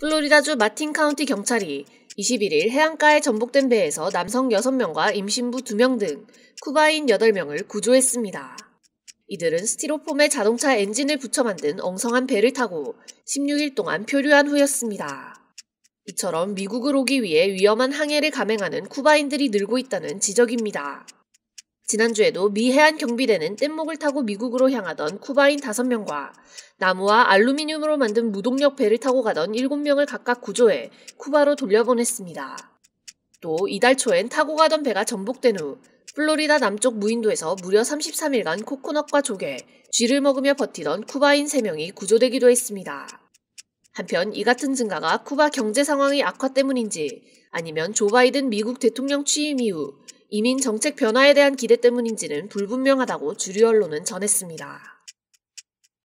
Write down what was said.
플로리다주 마틴 카운티 경찰이 21일 해안가에 전복된 배에서 남성 6명과 임신부 2명 등 쿠바인 8명을 구조했습니다. 이들은 스티로폼에 자동차 엔진을 붙여 만든 엉성한 배를 타고 16일 동안 표류한 후였습니다. 이처럼 미국을 오기 위해 위험한 항해를 감행하는 쿠바인들이 늘고 있다는 지적입니다. 지난주에도 미 해안 경비대는 뗏목을 타고 미국으로 향하던 쿠바인 5명과 나무와 알루미늄으로 만든 무동력 배를 타고 가던 7명을 각각 구조해 쿠바로 돌려보냈습니다. 또 이달 초엔 타고 가던 배가 전복된 후 플로리다 남쪽 무인도에서 무려 33일간 코코넛과 조개, 쥐를 먹으며 버티던 쿠바인 3명이 구조되기도 했습니다. 한편 이 같은 증가가 쿠바 경제 상황의 악화 때문인지 아니면 조 바이든 미국 대통령 취임 이후 이민 정책 변화에 대한 기대 때문인지는 불분명하다고 주류 언론은 전했습니다.